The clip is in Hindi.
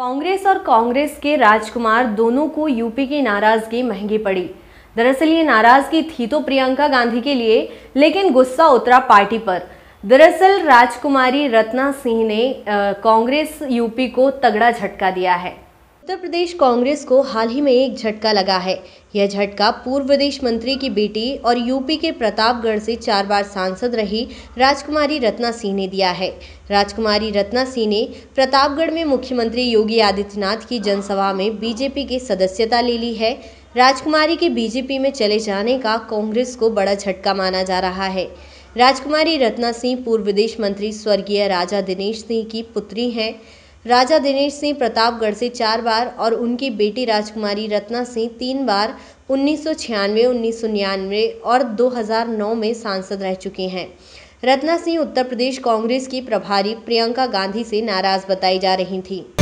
कांग्रेस और कांग्रेस के राजकुमार दोनों को यूपी की नाराजगी महंगी पड़ी दरअसल ये नाराजगी थी तो प्रियंका गांधी के लिए लेकिन गुस्सा उतरा पार्टी पर दरअसल राजकुमारी रत्ना सिंह ने कांग्रेस यूपी को तगड़ा झटका दिया है उत्तर प्रदेश कांग्रेस को हाल ही में एक झटका लगा है यह झटका पूर्व विदेश मंत्री की बेटी और यूपी के प्रतापगढ़ से चार बार सांसद रही राजकुमारी रत्ना सिंह ने दिया है राजकुमारी रत्ना सिंह ने प्रतापगढ़ में मुख्यमंत्री योगी आदित्यनाथ की जनसभा में बीजेपी की सदस्यता ले ली है राजकुमारी के बीजेपी में चले जाने का कांग्रेस को बड़ा झटका माना जा रहा है राजकुमारी रत्ना सिंह पूर्व विदेश मंत्री स्वर्गीय राजा दिनेश सिंह की पुत्री हैं राजा दिनेश सिंह प्रतापगढ़ से चार बार और उनकी बेटी राजकुमारी रत्ना सिंह तीन बार उन्नीस सौ छियानवे उन्नीस सौ निन्यानवे और 2009 में सांसद रह चुके हैं रत्ना सिंह उत्तर प्रदेश कांग्रेस की प्रभारी प्रियंका गांधी से नाराज बताई जा रही थी